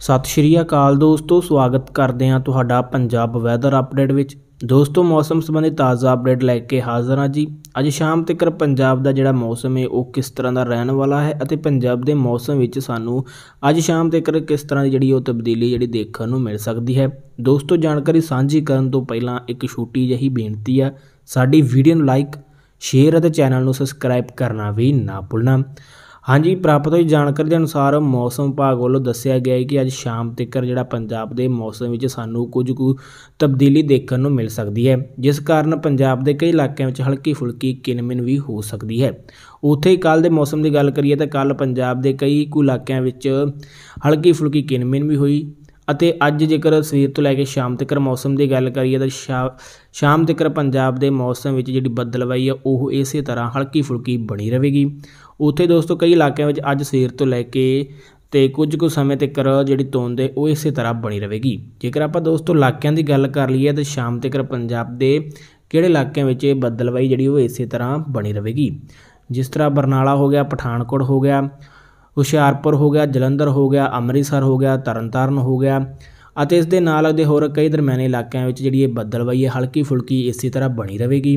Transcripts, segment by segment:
ਸਤਿ ਸ਼੍ਰੀ ਅਕਾਲ ਦੋਸਤੋ ਸਵਾਗਤ ਕਰਦੇ ਹਾਂ ਤੁਹਾਡਾ ਪੰਜਾਬ ਵੈਦਰ ਅਪਡੇਟ ਵਿੱਚ ਦੋਸਤੋ ਮੌਸਮ ਸੰਬੰਧੀ ਤਾਜ਼ਾ ਅਪਡੇਟ ਲੈ ਕੇ ਹਾਜ਼ਰ ਹਾਂ ਜੀ ਅੱਜ ਸ਼ਾਮ ਤੱਕ ਪੰਜਾਬ ਦਾ ਜਿਹੜਾ ਮੌਸਮ ਹੈ ਉਹ ਕਿਸ ਤਰ੍ਹਾਂ ਦਾ ਰਹਿਣ ਵਾਲਾ ਹੈ ਅਤੇ ਪੰਜਾਬ ਦੇ ਮੌਸਮ ਵਿੱਚ ਸਾਨੂੰ ਅੱਜ ਸ਼ਾਮ ਤੱਕ ਕਿਸ ਤਰ੍ਹਾਂ ਦੀ ਜਿਹੜੀ ਉਹ ਤਬਦੀਲੀ ਜਿਹੜੀ ਦੇਖਣ ਨੂੰ ਮਿਲ ਸਕਦੀ ਹੈ ਦੋਸਤੋ ਜਾਣਕਾਰੀ ਸਾਂਝੀ ਕਰਨ ਤੋਂ ਪਹਿਲਾਂ ਇੱਕ ਛੋਟੀ ਜਿਹੀ ਬੇਨਤੀ ਆ ਸਾਡੀ ਵੀਡੀਓ ਨੂੰ ਲਾਈਕ ਸ਼ੇਅਰ ਅਤੇ ਚੈਨਲ ਨੂੰ ਸਬਸਕ੍ਰਾਈਬ ਕਰਨਾ ਵੀ ਨਾ ਭੁੱਲਣਾ ਹਾਂਜੀ ਪ੍ਰਾਪਤ ਹੋਈ ਜਾਣਕਾਰੀ ਦੇ ਅਨੁਸਾਰ ਮੌਸਮ ਵਿਭਾਗ ਵੱਲੋਂ ਦੱਸਿਆ ਗਿਆ ਹੈ ਕਿ ਅੱਜ ਸ਼ਾਮ ਤੱਕ ਜਿਹੜਾ ਪੰਜਾਬ ਦੇ ਮੌਸਮ ਵਿੱਚ ਸਾਨੂੰ ਕੁਝ ਕੁ ਤਬਦੀਲੀ ਦੇਖਣ ਨੂੰ ਮਿਲ ਸਕਦੀ ਹੈ ਜਿਸ ਕਾਰਨ ਪੰਜਾਬ ਦੇ ਕਈ ਇਲਾਕਿਆਂ ਵਿੱਚ ਹਲਕੀ ਫੁਲਕੀ ਕਿਨਮਿਨ ਵੀ ਹੋ ਸਕਦੀ ਹੈ ਉੱਥੇ ਹੀ ਕੱਲ ਦੇ ਮੌਸਮ ਦੀ ਗੱਲ ਕਰੀਏ ਤਾਂ ਕੱਲ ਪੰਜਾਬ ਦੇ ਕਈ ਕੁ ਇਲਾਕਿਆਂ ਵਿੱਚ ਹਲਕੀ ਫੁਲਕੀ ਕਿਨਮਿਨ ਵੀ ਹੋਈ ਅਤੇ ਅੱਜ ਜੇਕਰ ਸਵੇਰ ਤੋਂ ਲੈ ਕੇ ਸ਼ਾਮ ਤੱਕ ਮੌਸਮ ਦੀ ਗੱਲ ਕਰੀਏ ਤਾਂ ਸ਼ਾਮ ਤੱਕ ਪੰਜਾਬ ਦੇ ਮੌਸਮ ਵਿੱਚ ਜਿਹੜੀ ਬੱਦਲਵਾਈ ਆ ਉਹ ਇਸੇ ਤਰ੍ਹਾਂ ਹਲਕੀ ਫੁਲਕੀ ਬਣੀ ਰਹੇਗੀ ਉੱਥੇ ਦੋਸਤੋ ਕਈ ਇਲਾਕਿਆਂ ਵਿੱਚ ਅੱਜ ਸਵੇਰ ਤੋਂ ਲੈ ਕੇ ਤੇ ਕੁਝ ਕੁ ਸਮੇਂ ਤੱਕ ਜਿਹੜੀ ਧੁੰਦ ਹੈ ਉਹ ਇਸੇ ਤਰ੍ਹਾਂ ਬਣੀ ਰਹੇਗੀ ਜੇਕਰ ਆਪਾਂ ਦੋਸਤੋ ਇਲਾਕਿਆਂ ਦੀ ਗੱਲ ਕਰ ਲਈਏ ਤਾਂ ਸ਼ਾਮ ਤੱਕ ਪੰਜਾਬ ਦੇ ਕਿਹੜੇ ਇਲਾਕਿਆਂ ਵਿੱਚ ਇਹ ਬੱਦਲਵਾਈ ਜਿਹੜੀ ਉਹ ਇਸੇ ਤਰ੍ਹਾਂ ਬਣੀ ਰਹੇਗੀ ਜਿਸ ਤਰ੍ਹਾਂ ਬਰਨਾਲਾ ਹੋ ਗਿਆ ਪਠਾਨਕੋਟ ਹੋ ਗਿਆ ਹੁਸ਼ਿਆਰਪੁਰ ਹੋ ਗਿਆ ਜਲੰਧਰ ਹੋ ਗਿਆ ਅੰਮ੍ਰਿਤਸਰ ਹੋ ਗਿਆ ਤਰਨਤਾਰਨ ਹੋ ਗਿਆ ਅਤੇ ਇਸ ਦੇ ਨਾਲ ਅਗਦੇ ਹੋਰ ਕਈ ਦਰਮਿਆਨੇ ਇਲਾਕਿਆਂ ਵਿੱਚ ਜਿਹੜੀ ਇਹ ਬੱਦਲਵਾਈ ਹੈ ਹਲਕੀ ਫੁਲਕੀ ਇਸੇ ਤਰ੍ਹਾਂ ਬਣੀ ਰਹੇਗੀ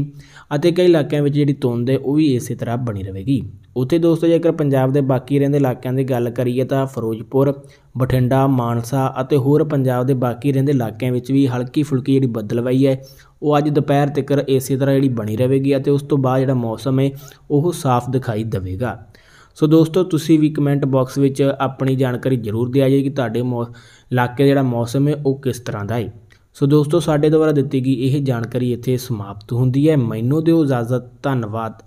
ਅਤੇ ਕਈ ਇਲਾਕਿਆਂ ਵਿੱਚ ਜਿਹੜੀ ਤੁੰਦ ਹੈ ਉਹ ਵੀ ਇਸੇ ਤਰ੍ਹਾਂ ਬਣੀ ਰਹੇਗੀ ਉੱਥੇ ਦੋਸਤੋ ਜੇਕਰ ਪੰਜਾਬ ਦੇ ਬਾਕੀ ਰਹਿੰਦੇ ਇਲਾਕਿਆਂ ਦੀ ਗੱਲ ਕਰੀਏ ਤਾਂ ਫਿਰੋਜ਼ਪੁਰ ਬਠਿੰਡਾ ਮਾਨਸਾ ਅਤੇ ਹੋਰ ਪੰਜਾਬ ਦੇ ਬਾਕੀ ਰਹਿੰਦੇ ਇਲਾਕਿਆਂ ਵਿੱਚ ਵੀ ਹਲਕੀ ਫੁਲਕੀ ਜਿਹੜੀ ਬੱਦਲਵਾਈ ਹੈ ਉਹ ਅੱਜ ਦੁਪਹਿਰ ਤੱਕ ਇਸੇ ਤਰ੍ਹਾਂ ਜਿਹੜੀ ਬਣੀ ਰਹੇਗੀ ਅਤੇ ਉਸ ਤੋਂ ਬਾਅਦ ਜਿਹੜਾ ਮੌਸਮ ਹੈ ਉਹ ਸਾਫ਼ ਦਿਖਾਈ ਦੇਵੇਗਾ ਸੋ ਦੋਸਤੋ ਤੁਸੀਂ ਵੀ ਕਮੈਂਟ ਬਾਕਸ ਵਿੱਚ ਆਪਣੀ ਜਾਣਕਾਰੀ ਜ਼ਰੂਰ ਦਿਆ ਜੇ ਕਿ ਤੁਹਾਡੇ ਇਲਾਕੇ ਦਾ ਜਿਹੜਾ ਮੌਸਮ ਹੈ ਉਹ ਕਿਸ ਤਰ੍ਹਾਂ ਦਾ ਹੈ ਸੋ ਦੋਸਤੋ ਸਾਡੇ ਦੁਆਰਾ ਦਿੱਤੀ ਗਈ ਇਹ ਜਾਣਕਾਰੀ ਇੱਥੇ ਸਮਾਪਤ ਹੁੰਦੀ ਹੈ ਮੈਨੂੰ ਦਿਓ ਇਜਾਜ਼ਤ ਧੰਨਵਾਦ